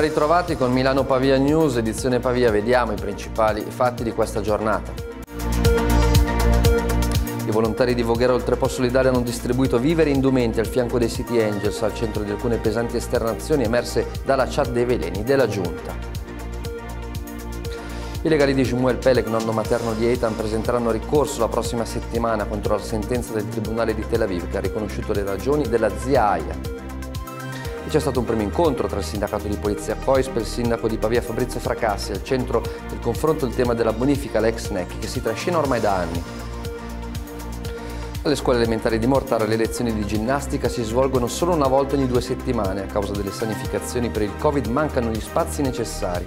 ben ritrovati con Milano Pavia News, edizione Pavia, vediamo i principali fatti di questa giornata. I volontari di Voghera Oltrepo Solidale hanno distribuito viveri e indumenti al fianco dei City Angels al centro di alcune pesanti esternazioni emerse dalla chat dei veleni della Giunta. I legali di Jumuel Pelek, nonno materno di Eitan, presenteranno ricorso la prossima settimana contro la sentenza del Tribunale di Tel Aviv che ha riconosciuto le ragioni della zia Aya c'è stato un primo incontro tra il sindacato di polizia COISP e il sindaco di Pavia Fabrizio Fracassi, al centro del confronto il tema della bonifica all'ex NEC che si trascina ormai da anni. Alle scuole elementari di Mortara le lezioni di ginnastica si svolgono solo una volta ogni due settimane. A causa delle sanificazioni per il Covid mancano gli spazi necessari.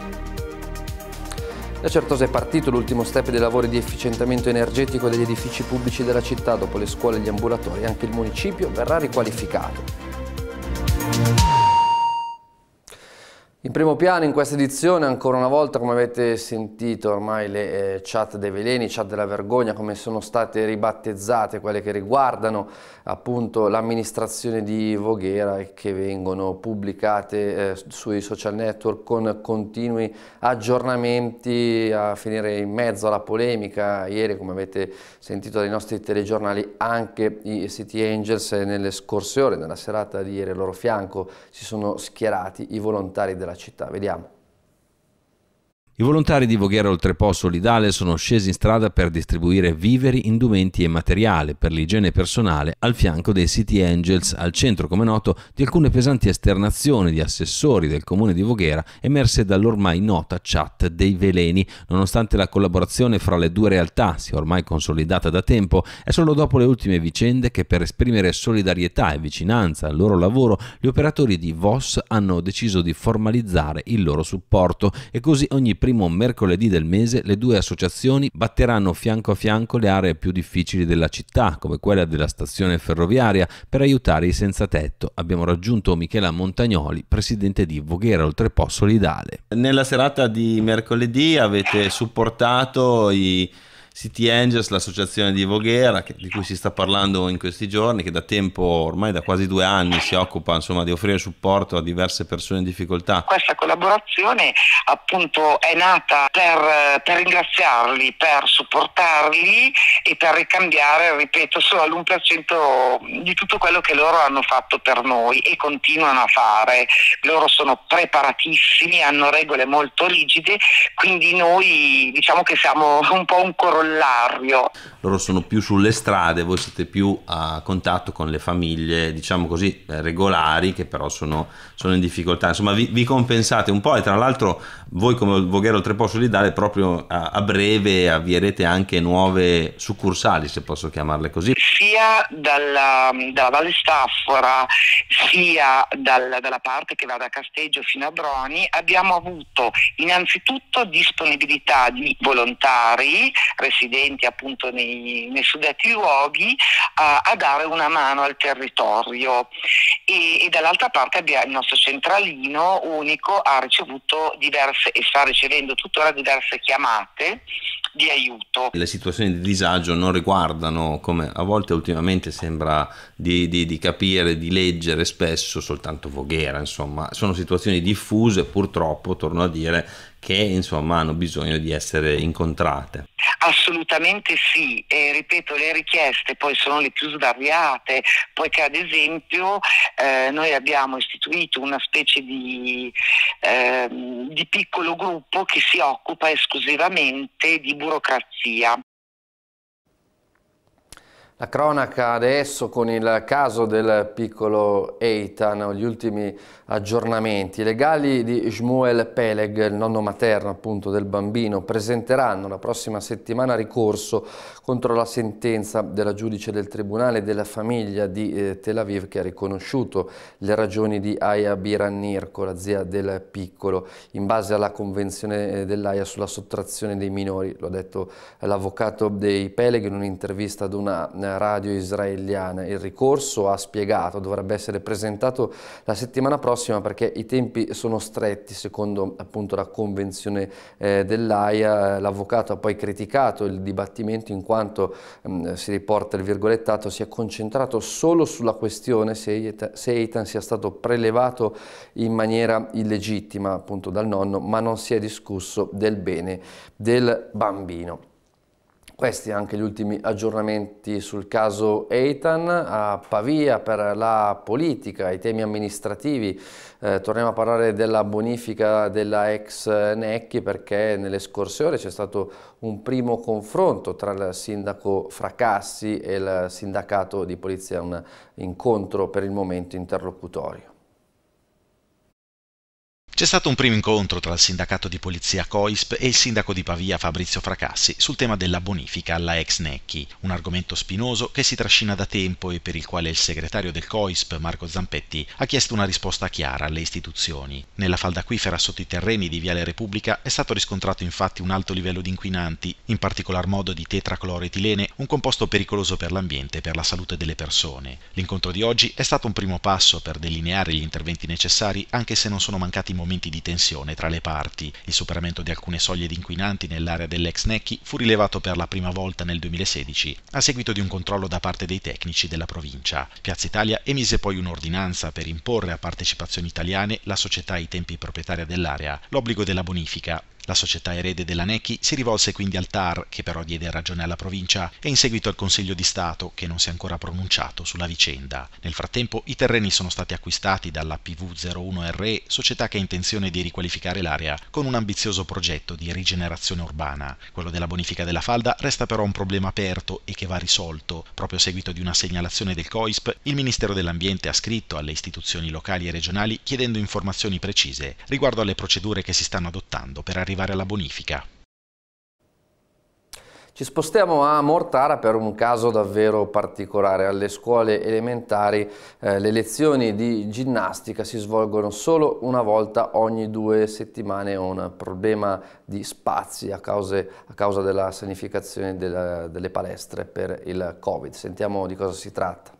Da Certosa è partito l'ultimo step dei lavori di efficientamento energetico degli edifici pubblici della città. Dopo le scuole e gli ambulatori anche il municipio verrà riqualificato. In primo piano in questa edizione ancora una volta come avete sentito ormai le eh, chat dei veleni, chat della vergogna come sono state ribattezzate quelle che riguardano appunto l'amministrazione di Voghera e che vengono pubblicate eh, sui social network con continui aggiornamenti a finire in mezzo alla polemica. Ieri come avete sentito dai nostri telegiornali anche i City Angels eh, nelle scorse ore, nella serata di ieri al loro fianco si sono schierati i volontari della della città. Vediamo. I volontari di Voghera Oltrepò Solidale sono scesi in strada per distribuire viveri, indumenti e materiale per l'igiene personale al fianco dei City Angels, al centro, come noto, di alcune pesanti esternazioni di assessori del comune di Voghera emerse dall'ormai nota chat dei veleni. Nonostante la collaborazione fra le due realtà sia ormai consolidata da tempo, è solo dopo le ultime vicende che per esprimere solidarietà e vicinanza al loro lavoro, gli operatori di VOS hanno deciso di formalizzare il loro supporto e così ogni primo mercoledì del mese le due associazioni batteranno fianco a fianco le aree più difficili della città, come quella della stazione ferroviaria, per aiutare i senza tetto. Abbiamo raggiunto Michela Montagnoli, presidente di Voghera Oltrepò Solidale. Nella serata di mercoledì avete supportato i City Angels, l'associazione di Voghera, che, di cui si sta parlando in questi giorni, che da tempo, ormai da quasi due anni, si occupa insomma, di offrire supporto a diverse persone in difficoltà. Questa collaborazione appunto è nata per, per ringraziarli, per supportarli e per ricambiare, ripeto, solo all'1% di tutto quello che loro hanno fatto per noi e continuano a fare. Loro sono preparatissimi, hanno regole molto rigide, quindi noi diciamo che siamo un po' un corretto rollario. Loro sono più sulle strade, voi siete più a contatto con le famiglie, diciamo così, eh, regolari, che però sono sono in difficoltà. Insomma, vi, vi compensate un po' e tra l'altro voi come Voghero Trepo Solidale proprio a, a, breve avvierete anche nuove succursali, se posso chiamarle così. Sia dalla, dalla Valle Staffora, sia dal, dalla parte che va da Casteggio fino a Broni, abbiamo avuto innanzitutto disponibilità di volontari residenti appunto nei, nei suddetti luoghi a, eh, a, dare una mano al territorio e, e dall'altra parte abbiamo il nostro questo centralino unico ha ricevuto diverse e sta ricevendo tuttora diverse chiamate di aiuto. Le situazioni di disagio non riguardano, come a volte ultimamente sembra di, di, di capire, di leggere spesso soltanto Voghera, insomma, sono situazioni diffuse purtroppo, torno a dire, che insomma hanno bisogno di essere incontrate. Assolutamente sì, e, ripeto le richieste poi sono le più svariate, poiché ad esempio eh, noi abbiamo istituito una specie di, eh, di piccolo gruppo che si occupa esclusivamente di burocrazia la cronaca adesso con il caso del piccolo Eitan, gli ultimi aggiornamenti. I legali di Shmuel Peleg, il nonno materno appunto del bambino, presenteranno la prossima settimana ricorso contro la sentenza della giudice del Tribunale della Famiglia di eh, Tel Aviv che ha riconosciuto le ragioni di Aya Biranir con la zia del piccolo, in base alla convenzione eh, dell'Aia sulla sottrazione dei minori. Lo ha detto l'avvocato dei Peleg in un'intervista ad una eh, radio israeliana. Il ricorso, ha spiegato, dovrebbe essere presentato la settimana prossima perché i tempi sono stretti secondo appunto la convenzione eh, dell'AIA. L'avvocato ha poi criticato il dibattimento in quanto, mh, mm, si riporta il virgolettato, si è concentrato solo sulla questione se, se Eitan sia stato prelevato in maniera illegittima appunto dal nonno, ma non si è discusso del bene del bambino. Questi anche gli ultimi aggiornamenti sul caso Eitan, a Pavia per la politica, i temi amministrativi. Eh, torniamo a parlare della bonifica della ex Necchi perché nelle scorse ore c'è stato un primo confronto tra il sindaco Fracassi e il sindacato di polizia, un incontro per il momento interlocutorio. C'è stato un primo incontro tra il sindacato di polizia COISP e il sindaco di Pavia Fabrizio Fracassi sul tema della bonifica alla ex Necchi, un argomento spinoso che si trascina da tempo e per il quale il segretario del COISP Marco Zampetti ha chiesto una risposta chiara alle istituzioni. Nella falda acquifera sotto i terreni di Viale Repubblica è stato riscontrato infatti un alto livello di inquinanti, in particolar modo di tetracloroetilene, un composto pericoloso per l'ambiente e per la salute delle persone. L'incontro di oggi è stato un primo passo per delineare gli interventi necessari anche se non sono mancati momenti momenti di tensione tra le parti. Il superamento di alcune soglie di inquinanti nell'area dell'ex Necchi fu rilevato per la prima volta nel 2016 a seguito di un controllo da parte dei tecnici della provincia. Piazza Italia emise poi un'ordinanza per imporre a partecipazioni italiane la società ai tempi proprietaria dell'area l'obbligo della bonifica la società erede della Necchi si rivolse quindi al TAR, che però diede ragione alla provincia, e in seguito al Consiglio di Stato, che non si è ancora pronunciato sulla vicenda. Nel frattempo i terreni sono stati acquistati dalla PV01RE, società che ha intenzione di riqualificare l'area con un ambizioso progetto di rigenerazione urbana. Quello della bonifica della falda resta però un problema aperto e che va risolto. Proprio a seguito di una segnalazione del COISP, il Ministero dell'Ambiente ha scritto alle istituzioni locali e regionali chiedendo informazioni precise riguardo alle procedure che si stanno adottando per arrivare arrivare alla bonifica. Ci spostiamo a Mortara per un caso davvero particolare. Alle scuole elementari eh, le lezioni di ginnastica si svolgono solo una volta ogni due settimane. un problema di spazi a, cause, a causa della sanificazione della, delle palestre per il Covid. Sentiamo di cosa si tratta.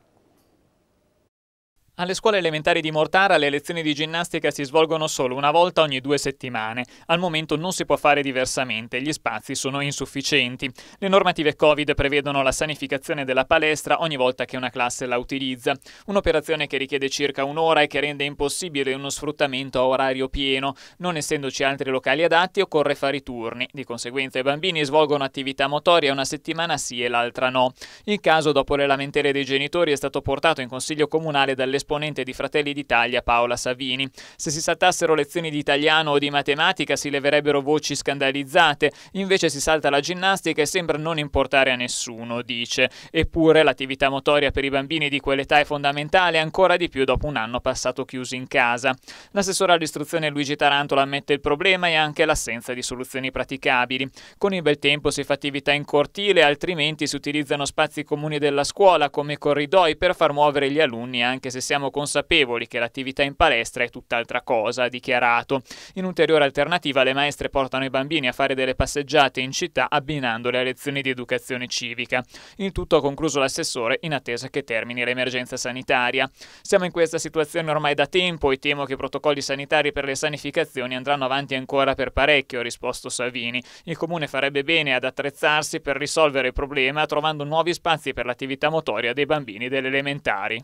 Alle scuole elementari di Mortara le lezioni di ginnastica si svolgono solo una volta ogni due settimane. Al momento non si può fare diversamente, gli spazi sono insufficienti. Le normative Covid prevedono la sanificazione della palestra ogni volta che una classe la utilizza, un'operazione che richiede circa un'ora e che rende impossibile uno sfruttamento a orario pieno. Non essendoci altri locali adatti occorre fare i turni, di conseguenza i bambini svolgono attività motoria una settimana sì e l'altra no. Il caso dopo le lamentere dei genitori è stato portato in consiglio comunale dall'esperto l'esponente di Fratelli d'Italia Paola Savini. Se si saltassero lezioni di italiano o di matematica si leverebbero voci scandalizzate, invece si salta la ginnastica e sembra non importare a nessuno, dice. Eppure l'attività motoria per i bambini di quell'età è fondamentale ancora di più dopo un anno passato chiusi in casa. L'assessore all'istruzione Luigi Tarantola ammette il problema e anche l'assenza di soluzioni praticabili. Con il bel tempo si fa attività in cortile, altrimenti si utilizzano spazi comuni della scuola come corridoi per far muovere gli alunni anche se siamo siamo consapevoli che l'attività in palestra è tutt'altra cosa, ha dichiarato. In ulteriore alternativa le maestre portano i bambini a fare delle passeggiate in città abbinandole a lezioni di educazione civica. Il tutto ha concluso l'assessore in attesa che termini l'emergenza sanitaria. Siamo in questa situazione ormai da tempo e temo che i protocolli sanitari per le sanificazioni andranno avanti ancora per parecchio, ha risposto Savini. Il comune farebbe bene ad attrezzarsi per risolvere il problema trovando nuovi spazi per l'attività motoria dei bambini delle elementari.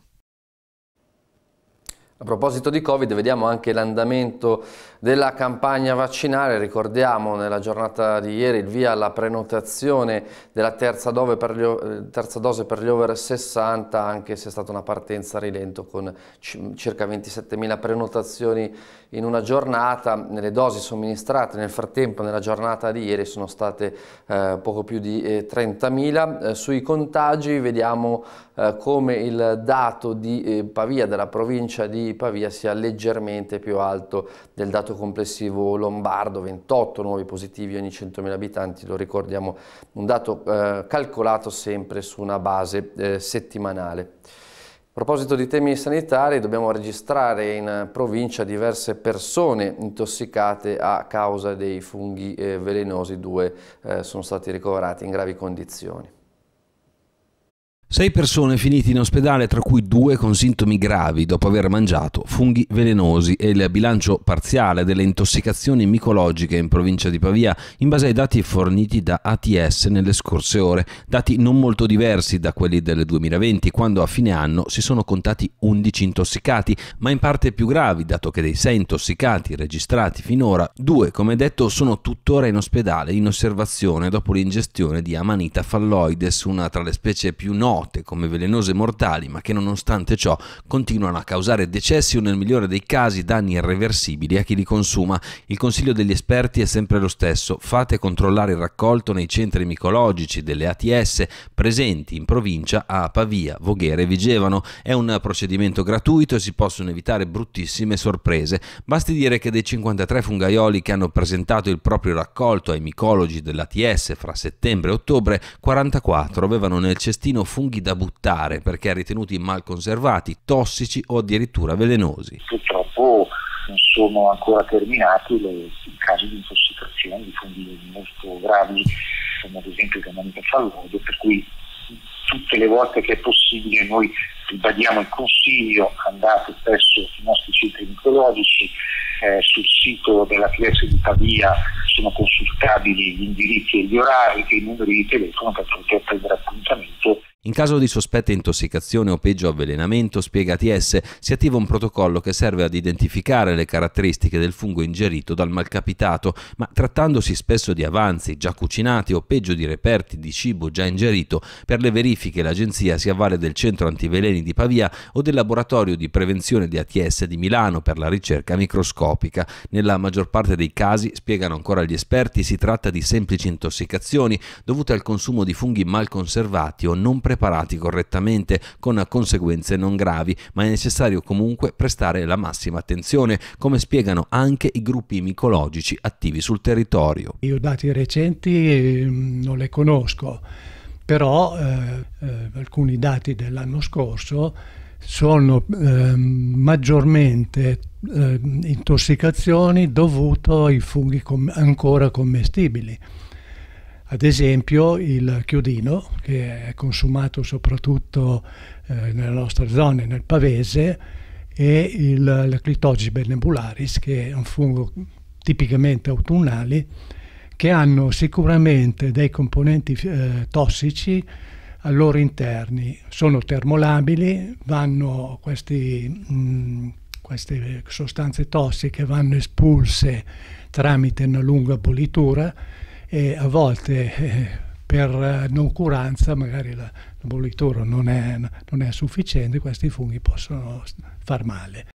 A proposito di Covid, vediamo anche l'andamento della campagna vaccinale. Ricordiamo nella giornata di ieri il via alla prenotazione della terza, gli, eh, terza dose per gli over 60, anche se è stata una partenza a rilento con circa 27.000 prenotazioni in una giornata. Le dosi somministrate nel frattempo nella giornata di ieri sono state eh, poco più di eh, 30.000. Eh, sui contagi vediamo eh, come il dato di eh, Pavia della provincia di Pavia sia leggermente più alto del dato complessivo lombardo, 28 nuovi positivi ogni 100.000 abitanti, lo ricordiamo, un dato eh, calcolato sempre su una base eh, settimanale. A proposito di temi sanitari, dobbiamo registrare in provincia diverse persone intossicate a causa dei funghi eh, velenosi, due eh, sono stati ricoverati in gravi condizioni. Sei persone finite in ospedale, tra cui due con sintomi gravi dopo aver mangiato funghi velenosi e il bilancio parziale delle intossicazioni micologiche in provincia di Pavia in base ai dati forniti da ATS nelle scorse ore, dati non molto diversi da quelli del 2020, quando a fine anno si sono contati 11 intossicati, ma in parte più gravi, dato che dei 6 intossicati registrati finora, due, come detto, sono tuttora in ospedale in osservazione dopo l'ingestione di Amanita falloides, una tra le specie più note note come velenose mortali, ma che nonostante ciò continuano a causare decessi o nel migliore dei casi danni irreversibili a chi li consuma. Il consiglio degli esperti è sempre lo stesso, fate controllare il raccolto nei centri micologici delle ATS presenti in provincia a Pavia, Voghera e Vigevano. È un procedimento gratuito e si possono evitare bruttissime sorprese. Basti dire che dei 53 fungaioli che hanno presentato il proprio raccolto ai micologi dell'ATS fra settembre e ottobre, 44 avevano nel cestino fungaioli funghi da buttare perché ritenuti mal conservati, tossici o addirittura velenosi. Purtroppo non sono ancora terminati i casi di intossicazione di funghi molto gravi, come ad esempio il canonico falloide, per cui tutte le volte che è possibile noi ribadiamo il consiglio, andate presso i nostri centri micologici, eh, sul sito della Firenze di Pavia sono consultabili gli indirizzi e gli orari e i numeri di telefono per poter prendere appuntamento in caso di sospetta intossicazione o peggio avvelenamento, spiega ATS, si attiva un protocollo che serve ad identificare le caratteristiche del fungo ingerito dal malcapitato, ma trattandosi spesso di avanzi già cucinati o peggio di reperti di cibo già ingerito, per le verifiche l'agenzia si avvale del centro antiveleni di Pavia o del laboratorio di prevenzione di ATS di Milano per la ricerca microscopica. Nella maggior parte dei casi, spiegano ancora gli esperti, si tratta di semplici intossicazioni dovute al consumo di funghi mal conservati o non preparati preparati correttamente, con conseguenze non gravi, ma è necessario comunque prestare la massima attenzione, come spiegano anche i gruppi micologici attivi sul territorio. Io dati recenti ehm, non le conosco, però eh, eh, alcuni dati dell'anno scorso sono eh, maggiormente ehm, intossicazioni dovute ai funghi com ancora commestibili. Ad esempio il chiodino, che è consumato soprattutto eh, nelle nostre zone, nel pavese, e il, la clitogibe nebularis, che è un fungo tipicamente autunnale, che hanno sicuramente dei componenti eh, tossici al loro interni. Sono termolabili, vanno questi, mh, mm, queste sostanze tossiche vanno espulse tramite una lunga bollitura e a volte eh, per curanza magari la, la bollitura non è, non è sufficiente, questi funghi possono far male.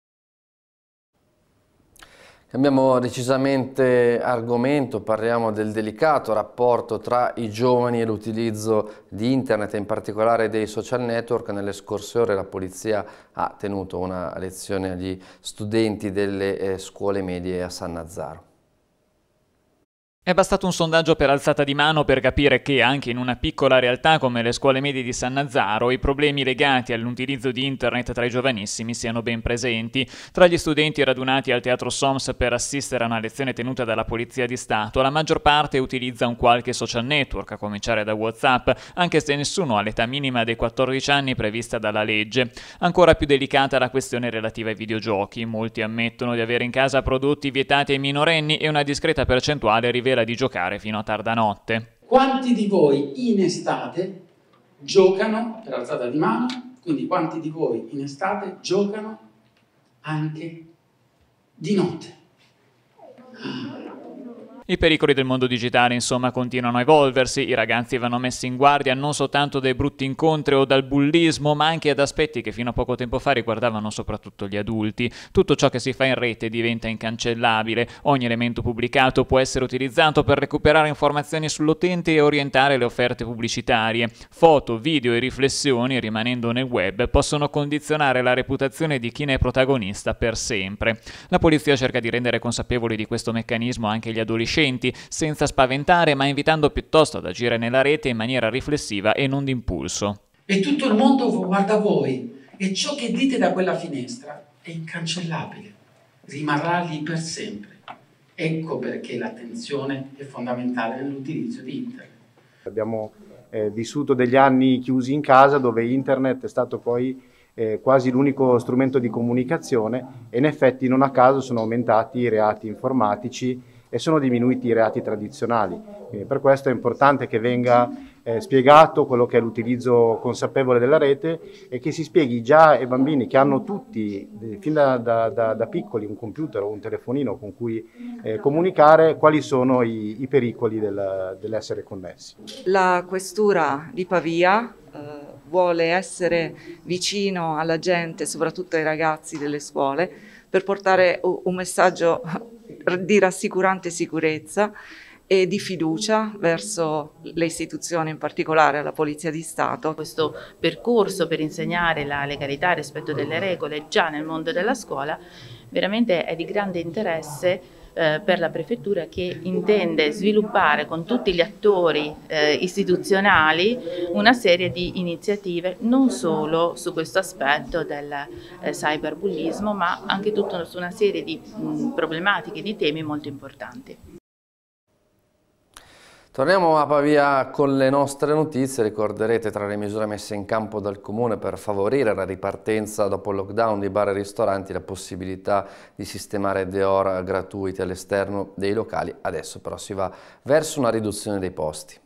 Cambiamo decisamente argomento, parliamo del delicato rapporto tra i giovani e l'utilizzo di internet in particolare dei social network. Nelle scorse ore la polizia ha tenuto una lezione agli studenti delle eh, scuole medie a San Nazaro. È bastato un sondaggio per alzata di mano per capire che anche in una piccola realtà come le scuole medie di San Nazaro i problemi legati all'utilizzo di internet tra i giovanissimi siano ben presenti. Tra gli studenti radunati al Teatro Soms per assistere a una lezione tenuta dalla Polizia di Stato, la maggior parte utilizza un qualche social network, a cominciare da WhatsApp, anche se nessuno ha l'età minima dei 14 anni prevista dalla legge. Ancora più delicata la questione relativa ai videogiochi. Molti ammettono di avere in casa prodotti vietati ai minorenni e una discreta percentuale rivela sera di giocare fino a tarda notte. Quanti di voi in estate giocano per alzata di mano? Quindi quanti di voi in estate giocano anche di notte? I pericoli del mondo digitale, insomma, continuano a evolversi, i ragazzi vanno messi in guardia non soltanto dai brutti incontri o dal bullismo, ma anche ad aspetti che fino a poco tempo fa riguardavano soprattutto gli adulti. Tutto ciò che si fa in rete diventa incancellabile, ogni elemento pubblicato può essere utilizzato per recuperare informazioni sull'utente e orientare le offerte pubblicitarie. Foto, video e riflessioni, rimanendo nel web, possono condizionare la reputazione di chi ne è protagonista per sempre. La polizia cerca di rendere consapevoli di questo meccanismo anche gli adolescenti adolescenti, senza spaventare ma invitando piuttosto ad agire nella rete in maniera riflessiva e non d'impulso. E tutto il mondo guarda voi e ciò che dite da quella finestra è incancellabile, rimarrà lì per sempre. Ecco perché l'attenzione è fondamentale nell'utilizzo di Internet. Abbiamo eh, vissuto degli anni chiusi in casa dove Internet è stato poi eh, quasi l'unico strumento di comunicazione e in effetti non a caso sono aumentati i reati informatici e sono diminuiti i reati tradizionali. Quindi per questo è importante che venga eh, spiegato quello che è l'utilizzo consapevole della rete e che si spieghi già ai bambini che hanno tutti, eh, fin da, da, da, da, piccoli, un computer o un telefonino con cui eh, comunicare, quali sono i, i pericoli del, dell'essere connessi. La questura di Pavia eh, vuole essere vicino alla gente, soprattutto ai ragazzi delle scuole, per portare un messaggio di rassicurante sicurezza e di fiducia verso le istituzioni, in particolare la Polizia di Stato. Questo percorso per insegnare la legalità, il rispetto delle regole già nel mondo della scuola, veramente è di grande interesse eh, per la prefettura che intende sviluppare con tutti gli attori eh, istituzionali una serie di iniziative non solo su questo aspetto del eh, cyberbullismo ma anche tutta una serie di mh, problematiche, di temi molto importanti. Torniamo a Pavia con le nostre notizie, ricorderete tra le misure messe in campo dal Comune per favorire la ripartenza dopo il lockdown di bar e ristoranti la possibilità di sistemare deor gratuiti all'esterno dei locali, adesso però si va verso una riduzione dei posti.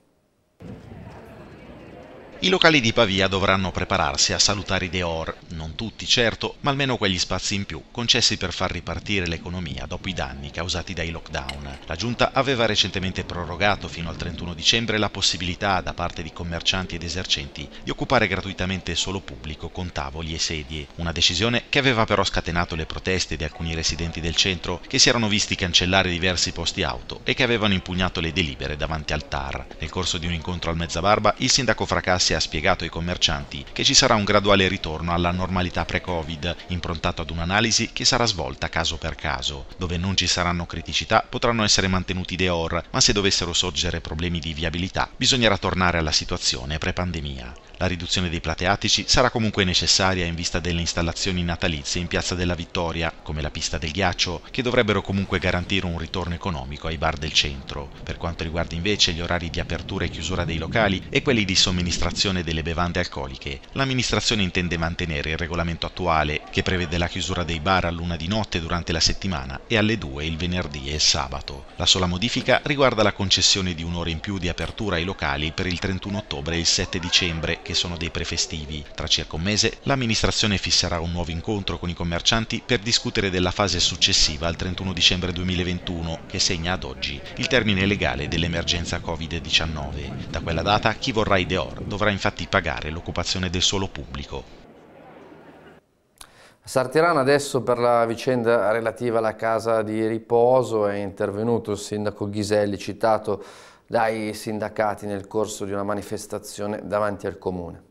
I locali di Pavia dovranno prepararsi a salutare i Deor, non tutti certo, ma almeno quegli spazi in più concessi per far ripartire l'economia dopo i danni causati dai lockdown. La giunta aveva recentemente prorogato fino al 31 dicembre la possibilità da parte di commercianti ed esercenti di occupare gratuitamente solo pubblico con tavoli e sedie, una decisione che aveva però scatenato le proteste di alcuni residenti del centro che si erano visti cancellare diversi posti auto e che avevano impugnato le delibere davanti al TAR. Nel corso di un incontro al Mezzabarba, il sindaco Fracassi Cisse ha spiegato ai commercianti che ci sarà un graduale ritorno alla normalità pre-Covid, improntato ad un'analisi che sarà svolta caso per caso. Dove non ci saranno criticità potranno essere mantenuti i deor, ma se dovessero sorgere problemi di viabilità bisognerà tornare alla situazione pre-pandemia. La riduzione dei plateatici sarà comunque necessaria in vista delle installazioni natalizie in Piazza della Vittoria, come la pista del ghiaccio, che dovrebbero comunque garantire un ritorno economico ai bar del centro. Per quanto riguarda invece gli orari di apertura e chiusura dei locali e quelli di somministrazione distribuzione delle bevande alcoliche, l'amministrazione intende mantenere il regolamento attuale che prevede la chiusura dei bar all'una di notte durante la settimana e alle due il venerdì e sabato. La sola modifica riguarda la concessione di un'ora in più di apertura ai locali per il 31 ottobre e il 7 dicembre, che sono dei prefestivi. Tra circa un mese l'amministrazione fisserà un nuovo incontro con i commercianti per discutere della fase successiva al 31 dicembre 2021, che segna ad oggi il termine legale dell'emergenza Covid-19. Da quella data chi vorrà i Deor dovrà potrà infatti pagare l'occupazione del suolo pubblico. Sartirano adesso per la vicenda relativa alla casa di riposo è intervenuto il sindaco Ghiselli citato dai sindacati nel corso di una manifestazione davanti al comune.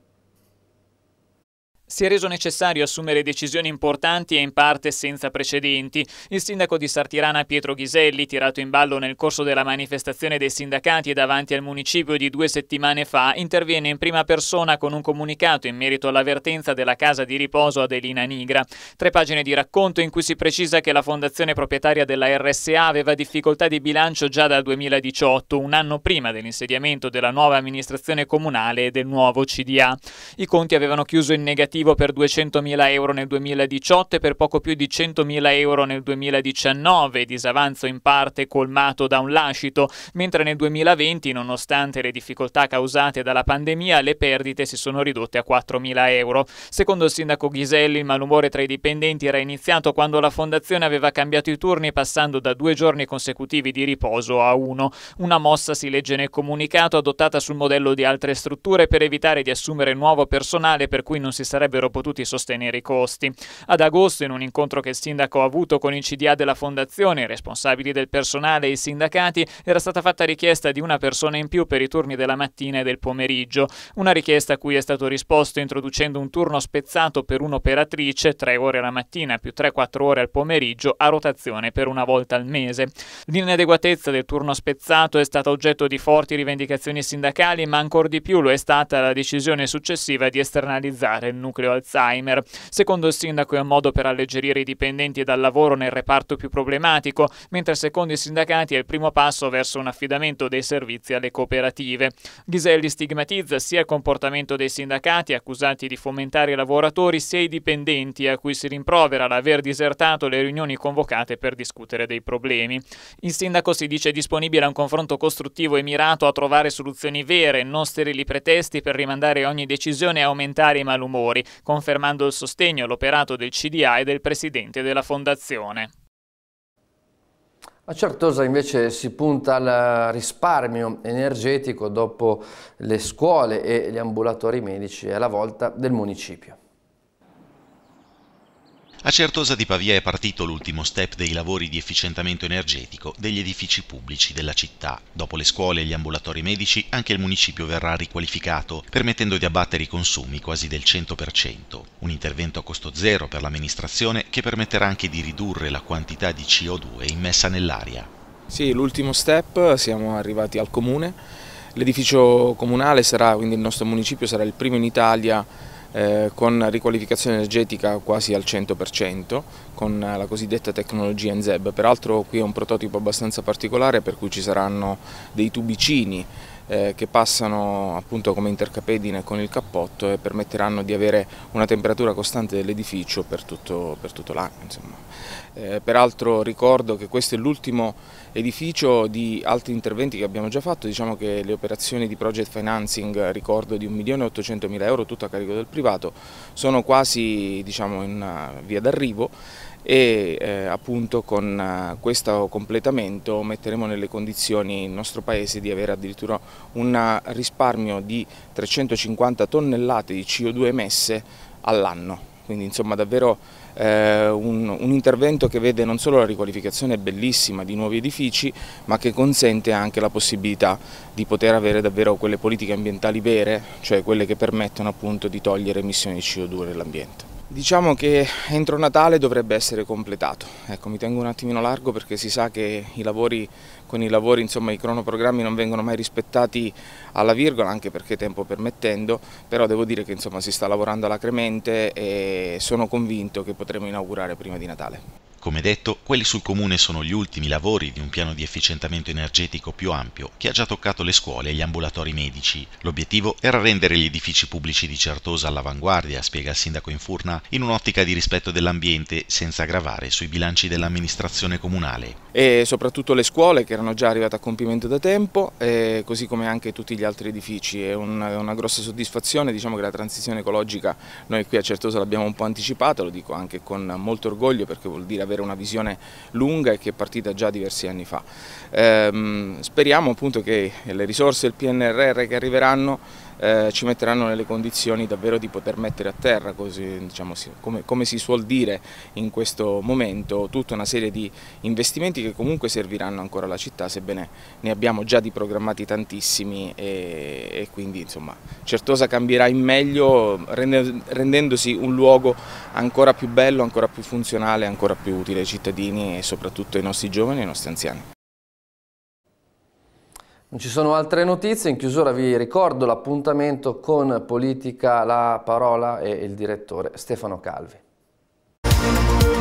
Si è reso necessario assumere decisioni importanti e in parte senza precedenti. Il sindaco di Sartirana Pietro Ghiselli, tirato in ballo nel corso della manifestazione dei sindacati davanti al municipio di due settimane fa, interviene in prima persona con un comunicato in merito all'avvertenza della casa di riposo Adelina Nigra. Tre pagine di racconto in cui si precisa che la fondazione proprietaria della RSA aveva difficoltà di bilancio già dal 2018, un anno prima dell'insediamento della nuova amministrazione comunale e del nuovo CDA. I conti avevano chiuso in negativo attivo per 200.000 euro nel 2018 e per poco più di 100.000 euro nel 2019, disavanzo in parte colmato da un lascito, mentre nel 2020, nonostante le difficoltà causate dalla pandemia, le perdite si sono ridotte a 4.000 euro. Secondo il sindaco Ghiselli, il malumore tra i dipendenti era iniziato quando la fondazione aveva cambiato i turni passando da due giorni consecutivi di riposo a uno. Una mossa, si legge nel comunicato, adottata sul modello di altre strutture per evitare di assumere nuovo personale per cui non si sarebbe avrebbero potuti sostenere i costi. Ad agosto, in un incontro che il sindaco ha avuto con il CDA della fondazione, i responsabili del personale e i sindacati, era stata fatta richiesta di una persona in più per i turni della mattina e del pomeriggio, una richiesta a cui è stato risposto introducendo un turno spezzato per un'operatrice, tre ore la mattina più 3-4 ore al pomeriggio, a rotazione per una volta al mese. L'inadeguatezza del turno spezzato è stata oggetto di forti rivendicazioni sindacali, ma ancor di più lo è stata la decisione successiva di esternalizzare il nucleo nucleo Alzheimer. Secondo il sindaco è un modo per alleggerire i dipendenti dal lavoro nel reparto più problematico, mentre secondo i sindacati è il primo passo verso un affidamento dei servizi alle cooperative. Ghiselli stigmatizza sia il comportamento dei sindacati accusati di fomentare i lavoratori, sia i dipendenti a cui si rimprovera l'aver disertato le riunioni convocate per discutere dei problemi. Il sindaco si dice disponibile a un confronto costruttivo e mirato a trovare soluzioni vere, non sterili pretesti per rimandare ogni decisione e aumentare i malumori, confermando il sostegno all'operato del CDA e del presidente della Fondazione. A Certosa invece si punta al risparmio energetico dopo le scuole e gli ambulatori medici alla volta del municipio. A Certosa di Pavia è partito l'ultimo step dei lavori di efficientamento energetico degli edifici pubblici della città. Dopo le scuole e gli ambulatori medici, anche il municipio verrà riqualificato, permettendo di abbattere i consumi quasi del 100%. Un intervento a costo zero per l'amministrazione che permetterà anche di ridurre la quantità di CO2 immessa nell'aria. Sì, l'ultimo step, siamo arrivati al comune. L'edificio comunale sarà, quindi il nostro municipio sarà il primo in Italia eh, con riqualificazione energetica quasi al 100%, con la cosiddetta tecnologia NZEB. Peraltro qui è un prototipo abbastanza particolare per cui ci saranno dei tubicini eh, che passano appunto come intercapedine con il cappotto e permetteranno di avere una temperatura costante dell'edificio per tutto, tutto l'anno. Eh, peraltro ricordo che questo è l'ultimo edificio di altri interventi che abbiamo già fatto, diciamo che le operazioni di project financing, ricordo di 1.800.000 euro, tutto a carico del privato, sono quasi diciamo, in eh, via d'arrivo e eh, appunto con uh, questo completamento metteremo nelle condizioni il nostro Paese di avere addirittura un risparmio di 350 tonnellate di CO2 emesse all'anno. Quindi insomma davvero eh, un, un, intervento che vede non solo la riqualificazione bellissima di nuovi edifici ma che consente anche la possibilità di poter avere davvero quelle politiche ambientali vere, cioè quelle che permettono appunto di togliere emissioni di CO2 nell'ambiente. Diciamo che entro Natale dovrebbe essere completato, ecco, mi tengo un attimino largo perché si sa che i lavori, con i lavori insomma, i cronoprogrammi non vengono mai rispettati alla virgola, anche perché tempo permettendo, però devo dire che insomma, si sta lavorando alla cremente e sono convinto che potremo inaugurare prima di Natale. Come detto, quelli sul comune sono gli ultimi lavori di un piano di efficientamento energetico più ampio che ha già toccato le scuole e gli ambulatori medici. L'obiettivo era rendere gli edifici pubblici di Certosa all'avanguardia, spiega il sindaco in furna, in un'ottica di rispetto dell'ambiente senza gravare sui bilanci dell'amministrazione comunale. E soprattutto le scuole che erano già arrivate a compimento da tempo, così come anche tutti gli altri edifici. È una, una grossa soddisfazione, diciamo che la transizione ecologica noi qui a Certosa l'abbiamo un po' anticipata, lo dico anche con molto orgoglio perché vuol dire avere avere una visione lunga e che è partita già diversi anni fa. Ehm, speriamo appunto che le risorse del PNRR che arriveranno eh, ci metteranno nelle condizioni davvero di poter mettere a terra, così, diciamo, come, come, si suol dire in questo momento, tutta una serie di investimenti che comunque serviranno ancora alla città, sebbene ne abbiamo già di programmati tantissimi e, e quindi insomma Certosa cambierà in meglio rende, rendendosi un luogo ancora più bello, ancora più funzionale, ancora più utile ai cittadini e soprattutto ai nostri giovani e ai nostri anziani. Non ci sono altre notizie, in chiusura vi ricordo l'appuntamento con Politica la Parola e il direttore Stefano Calvi.